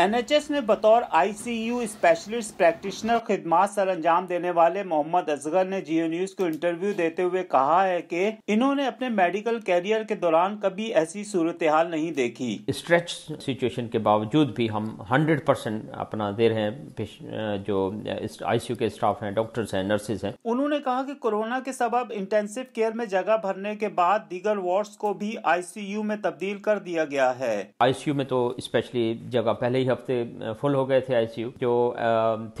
NHS में बतौर ICU specialist practitioner खिदमात सर अंजाम देने वाले मोहम्मद असगर ने जियो न्यूज को इंटरव्यू देते हुए कहा है कि इन्होंने अपने मेडिकल कैरियर के दौरान कभी ऐसी सूरत हाल नहीं देखी स्ट्रेच सिचुएशन के बावजूद भी हम 100 परसेंट अपना दे रहे हैं जो आईसीयू के स्टाफ हैं डॉक्टर्स हैं नर्सेज हैं उन्होंने कहा कि कोरोना के सबब इंटेंसिव केयर में जगह भरने के बाद दीगर वार्ड को भी आईसीयू में तब्दील कर दिया गया है आईसीयू में तो स्पेशली जगह पहले ही हफ्ते फुल हो गए थे आईसीयू जो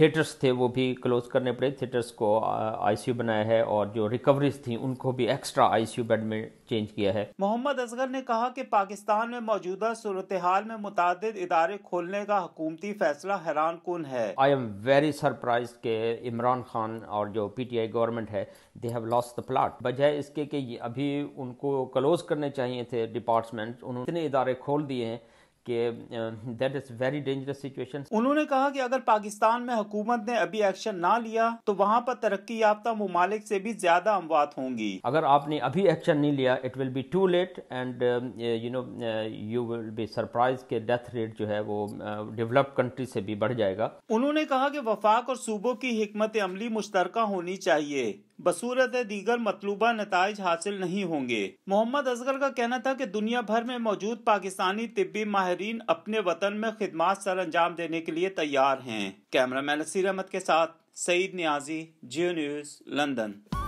थिएटर्स थे वो भी क्लोज करने पड़े थिएटर्स को आईसीयू बनाया है और जो रिकवरीज थी उनको भी एक्स्ट्रा आईसीयू बेड में चेंज किया है मोहम्मद असगर ने कहा कि पाकिस्तान में मौजूदा सूरत हाल में मुतद इदारे खोलने का हुकूमती फैसला हैरान कन है आई एम वेरी सरप्राइज के इमरान खान और जो पी टी आई गवर्नमेंट है they have lost the plot बजाय इसके कि अभी उनको क्लोज करने चाहिए थे डिपार्टमेंट उन्होंने इतने इदारे खोल दिए हैं कि that is very dangerous situation उन्होंने कहा कि अगर पाकिस्तान में हुकूमत ने अभी एक्शन ना लिया तो वहाँ पर तरक्की याफ्ता ममालिक से भी ज्यादा अमवात होंगी अगर आपने अभी एक्शन नहीं लिया it will be too late and you know you will be surprise के डेथ रेट जो है वो डेवलप uh, कंट्री से भी बढ़ जाएगा उन्होंने कहा कि वफाक और सूबों की हमत अमली मुश्तर होनी चाहिए बसूरत दीगर मतलूबा नतज हासिल नहीं होंगे मोहम्मद असगर का कहना था की दुनिया भर में मौजूद पाकिस्तानी तिबी माहरीन अपने वतन में खिदमत सर अंजाम देने के लिए तैयार हैं कैमरा मैन नसीर अहमद के साथ सईद न्याजी जियो न्यूज़ लंदन